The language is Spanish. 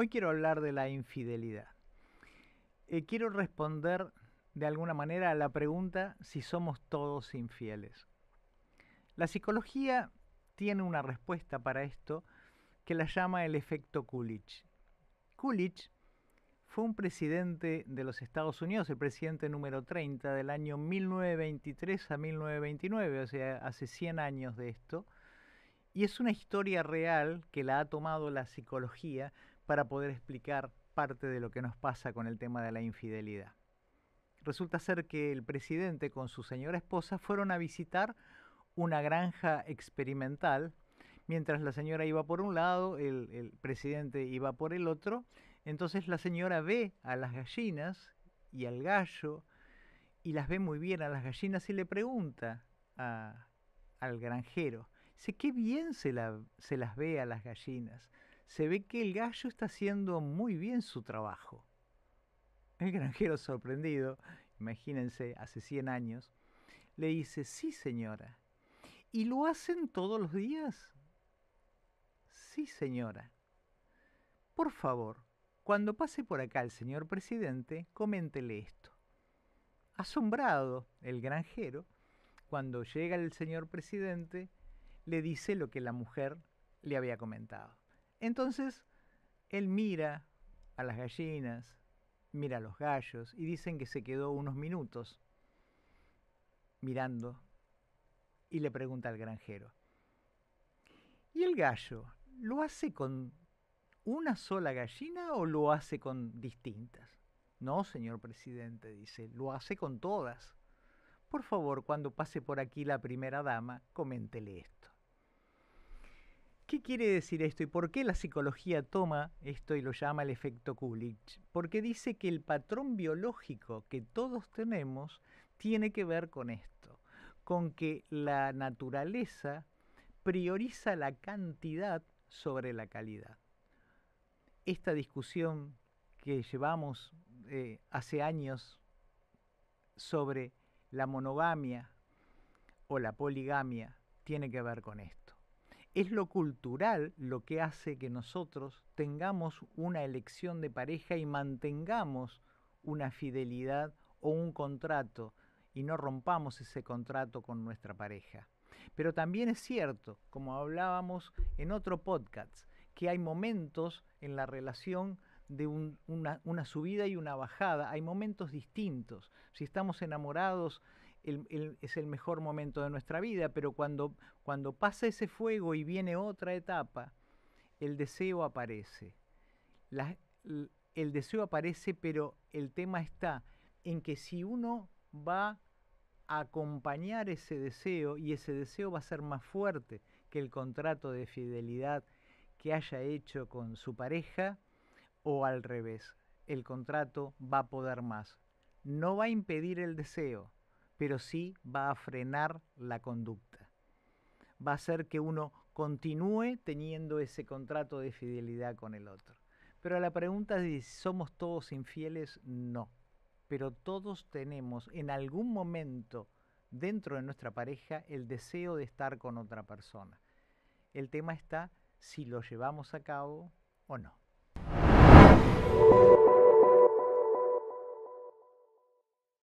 Hoy quiero hablar de la infidelidad. Eh, quiero responder de alguna manera a la pregunta si somos todos infieles. La psicología tiene una respuesta para esto que la llama el efecto Coolidge. Coolidge fue un presidente de los Estados Unidos, el presidente número 30 del año 1923 a 1929, o sea, hace 100 años de esto. Y es una historia real que la ha tomado la psicología para poder explicar parte de lo que nos pasa con el tema de la infidelidad. Resulta ser que el presidente con su señora esposa fueron a visitar una granja experimental mientras la señora iba por un lado, el, presidente iba por el otro, entonces la señora ve a las gallinas y al gallo y las ve muy bien a las gallinas y le pregunta al granjero, sé qué bien se las ve a las gallinas, se ve que el gallo está haciendo muy bien su trabajo. El granjero sorprendido, imagínense, hace 100 años, le dice, sí señora. ¿Y lo hacen todos los días? Sí señora. Por favor, cuando pase por acá el señor presidente, coméntele esto. Asombrado el granjero, cuando llega el señor presidente, le dice lo que la mujer le había comentado. Entonces, él mira a las gallinas, mira a los gallos y dicen que se quedó unos minutos mirando y le pregunta al granjero. ¿Y el gallo lo hace con una sola gallina o lo hace con distintas? No, señor presidente, dice, lo hace con todas. Por favor, cuando pase por aquí la primera dama, coméntele esto. ¿Qué quiere decir esto y por qué la psicología toma esto y lo llama el efecto Kulich? Porque dice que el patrón biológico que todos tenemos tiene que ver con esto, con que la naturaleza prioriza la cantidad sobre la calidad. Esta discusión que llevamos eh, hace años sobre la monogamia o la poligamia tiene que ver con esto. Es lo cultural lo que hace que nosotros tengamos una elección de pareja y mantengamos una fidelidad o un contrato y no rompamos ese contrato con nuestra pareja. Pero también es cierto, como hablábamos en otro podcast, que hay momentos en la relación de una, una, subida y una bajada, hay momentos distintos. Si estamos enamorados es el mejor momento de nuestra vida, pero cuando, cuando pasa ese fuego y viene otra etapa, el deseo aparece. el deseo aparece, pero el tema está en que si uno va a acompañar ese deseo y ese deseo va a ser más fuerte que el contrato de fidelidad que haya hecho con su pareja o al revés, el contrato va a poder más. No va a impedir el deseo, pero sí va a frenar la conducta. Va a hacer que uno continúe teniendo ese contrato de fidelidad con el otro. Pero a la pregunta de si somos todos infieles, no. Pero todos tenemos en algún momento dentro de nuestra pareja el deseo de estar con otra persona. El tema está si lo llevamos a cabo o no.